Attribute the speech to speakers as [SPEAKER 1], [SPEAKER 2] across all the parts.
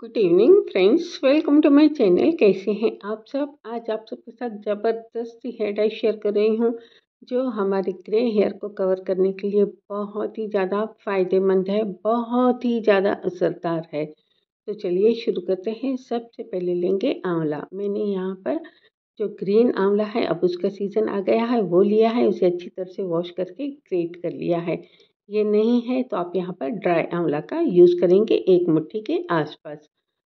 [SPEAKER 1] good evening friends welcome to my channel कैसे हैं आप सब आज आप सबके साथ ज़बरदस्त हेयर डाई शेयर कर रही हूँ जो हमारे ग्रे हेयर को कवर करने के लिए बहुत ही ज़्यादा फ़ायदेमंद है बहुत ही ज़्यादा असरदार है तो चलिए शुरू करते हैं सबसे पहले लेंगे आंवला मैंने यहाँ पर जो ग्रीन आंवला है अब उसका सीज़न आ गया है वो लिया है उसे अच्छी तरह से वॉश करके ग्रेट कर लिया है ये नहीं है तो आप यहाँ पर ड्राई आंवला का यूज़ करेंगे एक मुट्ठी के आसपास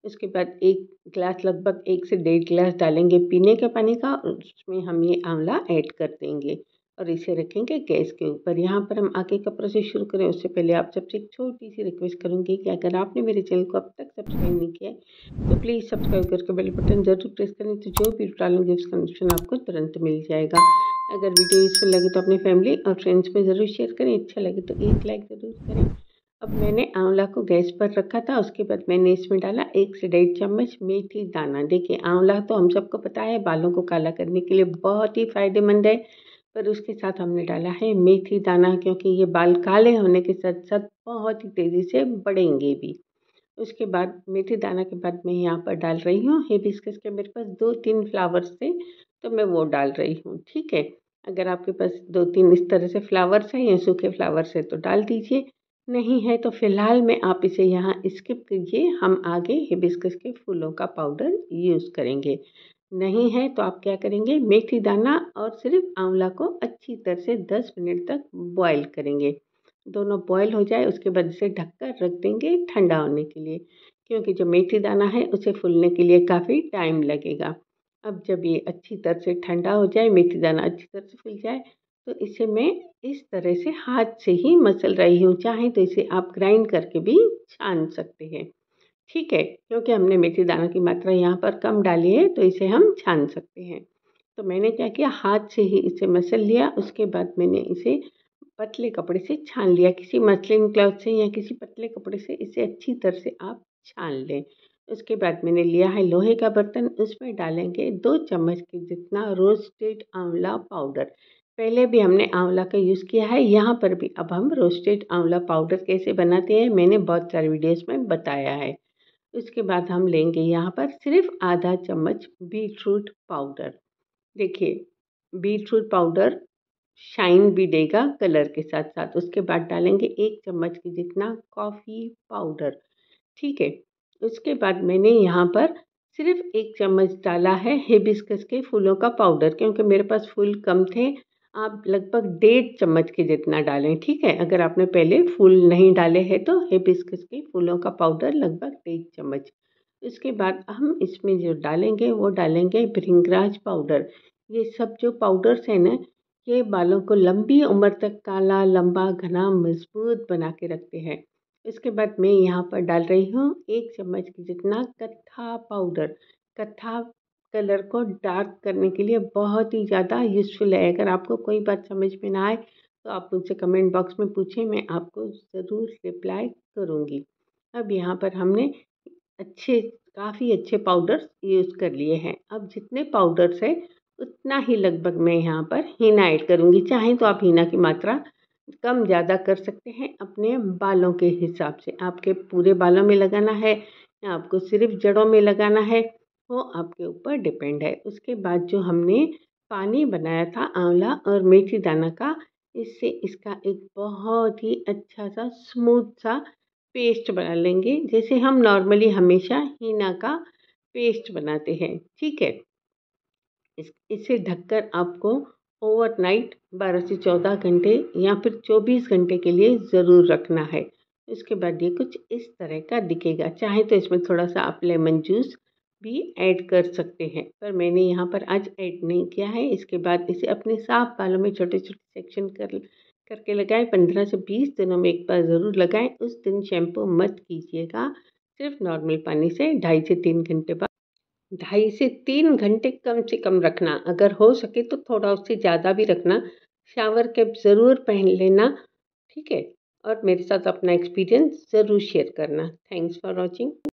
[SPEAKER 1] उसके बाद एक गिलास लगभग एक से डेढ़ गिलास डालेंगे पीने के पानी का उसमें हम ये आंवला ऐड कर देंगे और इसे रखेंगे गैस के ऊपर यहाँ पर हम आगे का प्रोसेस शुरू करें उससे पहले आप सबसे एक छोटी सी रिक्वेस्ट करूँगी कि अगर आपने मेरे चैनल को अब तक सब्सक्राइब नहीं किया तो प्लीज़ सब्सक्राइब करके बेल बटन जरूर प्रेस करें तो जो भी डालूंगी उसका नोटिफिकेशन आपको तुरंत मिल जाएगा अगर वीडियो यूजफुल लगे तो अपने फैमिली और फ्रेंड्स में ज़रूर शेयर करें अच्छा लगे तो एक लाइक ज़रूर करें अब मैंने आंवला को गैस पर रखा था उसके बाद मैंने इसमें डाला एक से डेढ़ चम्मच मेथी दाना देखिए आंवला तो हम सबको पता है बालों को काला करने के लिए बहुत ही फायदेमंद है पर उसके साथ हमने डाला है मेथी दाना क्योंकि ये बाल काले होने के साथ साथ बहुत ही तेज़ी से बढ़ेंगे भी उसके बाद मेथी दाना के बाद मैं यहाँ पर डाल रही हूँ हिबिस्कस के मेरे पास दो तीन फ्लावर्स थे तो मैं वो डाल रही हूँ ठीक है अगर आपके पास दो तीन इस तरह से फ्लावर्स हैं या सूखे फ्लावर्स हैं तो डाल दीजिए नहीं है तो फ़िलहाल में आप इसे यहाँ स्किप कीजिए हम आगे हिबिस्कस के फूलों का पाउडर यूज़ करेंगे नहीं है तो आप क्या करेंगे मेथी दाना और सिर्फ आंवला को अच्छी तरह से 10 मिनट तक बॉईल करेंगे दोनों बॉईल हो जाए उसके बाद इसे ढककर रख देंगे ठंडा होने के लिए क्योंकि जो मेथी दाना है उसे फूलने के लिए काफ़ी टाइम लगेगा अब जब ये अच्छी तरह से ठंडा हो जाए मेथी दाना अच्छी तरह से फूल जाए तो इसे मैं इस तरह से हाथ से ही मसल रही हूँ चाहे तो इसे आप ग्राइंड करके भी छान सकते हैं ठीक है क्योंकि हमने मेथी दाना की मात्रा यहाँ पर कम डाली है तो इसे हम छान सकते हैं तो मैंने क्या किया हाथ से ही इसे मसल लिया उसके बाद मैंने इसे पतले कपड़े से छान लिया किसी मसलिन क्लॉथ से या किसी पतले कपड़े से इसे अच्छी तरह से आप छान लें उसके बाद मैंने लिया है लोहे का बर्तन उसमें डालेंगे दो चम्मच के जितना रोस्टेड आंवला पाउडर पहले भी हमने आंवला का यूज़ किया है यहाँ पर भी अब हम रोस्टेड आंवला पाउडर कैसे बनाते हैं मैंने बहुत सारे वीडियोस में बताया है उसके बाद हम लेंगे यहाँ पर सिर्फ आधा चम्मच बीटरूट पाउडर देखिए बीटरूट पाउडर शाइन भी देगा कलर के साथ साथ उसके बाद डालेंगे एक चम्मच की जितना कॉफ़ी पाउडर ठीक है उसके बाद मैंने यहाँ पर सिर्फ एक चम्मच डाला है हिबिस्कस के फूलों का पाउडर क्योंकि मेरे पास फूल कम थे आप लगभग डेढ़ चम्मच के जितना डालें ठीक है अगर आपने पहले फूल नहीं डाले हैं तो हिबिस्कस के फूलों का पाउडर लगभग डेढ़ चम्मच इसके बाद हम इसमें जो डालेंगे वो डालेंगे भृंगराज पाउडर ये सब जो पाउडर्स हैं ना ये बालों को लंबी उम्र तक काला लंबा घना मजबूत बना के रखते हैं इसके बाद मैं यहाँ पर डाल रही हूँ एक चम्मच जितना कत्था पाउडर कत्था कलर को डार्क करने के लिए बहुत ही ज़्यादा यूज़फुल है अगर आपको कोई बात समझ में ना आए तो आप मुझसे कमेंट बॉक्स में पूछें मैं आपको ज़रूर रिप्लाई करूँगी अब यहाँ पर हमने अच्छे काफ़ी अच्छे पाउडर्स यूज़ कर लिए हैं अब जितने पाउडर्स है उतना ही लगभग मैं यहाँ पर हीना ऐड करूँगी चाहें तो आप हीना की मात्रा कम ज़्यादा कर सकते हैं अपने बालों के हिसाब से आपके पूरे बालों में लगाना है या आपको सिर्फ जड़ों में लगाना है वो आपके ऊपर डिपेंड है उसके बाद जो हमने पानी बनाया था आंवला और मेथी दाना का इससे इसका एक बहुत ही अच्छा सा स्मूथ सा पेस्ट बना लेंगे जैसे हम नॉर्मली हमेशा हीना का पेस्ट बनाते हैं ठीक है इस इसे ढककर आपको ओवरनाइट 12 से 14 घंटे या फिर 24 घंटे के लिए ज़रूर रखना है उसके बाद ये कुछ इस तरह का दिखेगा चाहे तो इसमें थोड़ा सा आप लेमन जूस भी ऐड कर सकते हैं पर मैंने यहाँ पर आज ऐड नहीं किया है इसके बाद इसे अपने साफ बालों में छोटे छोटे सेक्शन कर करके लगाएं पंद्रह से बीस दिनों में एक बार ज़रूर लगाएं उस दिन शैम्पू मत कीजिएगा सिर्फ नॉर्मल पानी से ढाई से तीन घंटे बाद ढाई से तीन घंटे कम से कम रखना अगर हो सके तो थोड़ा उससे ज़्यादा भी रखना शावर कैप ज़रूर पहन लेना ठीक है और मेरे साथ अपना एक्सपीरियंस ज़रूर शेयर करना थैंक्स फॉर वॉचिंग